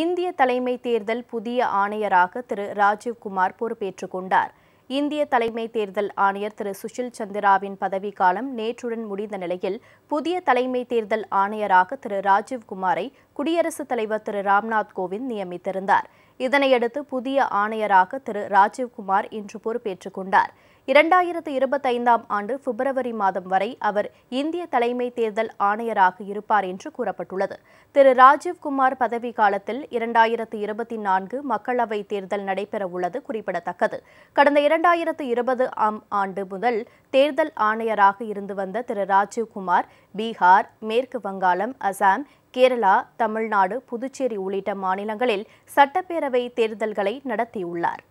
இந்திய தலைமை தேர்தல் புதிய ஆணையராக திரு ராஜீவ்குமார் பொறுப்பேற்றுக் கொண்டார் இந்திய தலைமை தேர்தல் ஆணையர் திரு சுஷில் சந்திராவின் பதவிக்காலம் நேற்றுடன் முடிந்த நிலையில் புதிய தலைமை தேர்தல் ஆணையராக திரு ராஜீவ்குமாரை குடியரசுத் தலைவர் திரு ராம்நாத் கோவிந்த் நியமித்திருந்தார் இதனையடுத்து புதிய ஆணையராக திரு ராஜீவ்குமார் இன்று பொறுப்பேற்றுக் கொண்டார் இரண்டாயிரத்து இருபத்தைந்தாம் ஆண்டு பிப்ரவரி மாதம் வரை அவர் இந்திய தலைமை தேர்தல் ஆணையராக இருப்பார் என்று கூறப்பட்டுள்ளது திரு ராஜீவ்குமார் பதவி காலத்தில் இரண்டாயிரத்து இருபத்தி நான்கு மக்களவைத் தேர்தல் நடைபெறவுள்ளது குறிப்பிடத்தக்கது கடந்த இரண்டாயிரத்து இருபது ஆம் ஆண்டு முதல் தேர்தல் ஆணையராக இருந்து வந்த திரு ராஜீவ்குமார் பீகார் மேற்கு வங்காளம் அசாம் கேரளா தமிழ்நாடு புதுச்சேரி உள்ளிட்ட மாநிலங்களில் சட்டப்பேரவை தேர்தல்களை நடத்தியுள்ளார்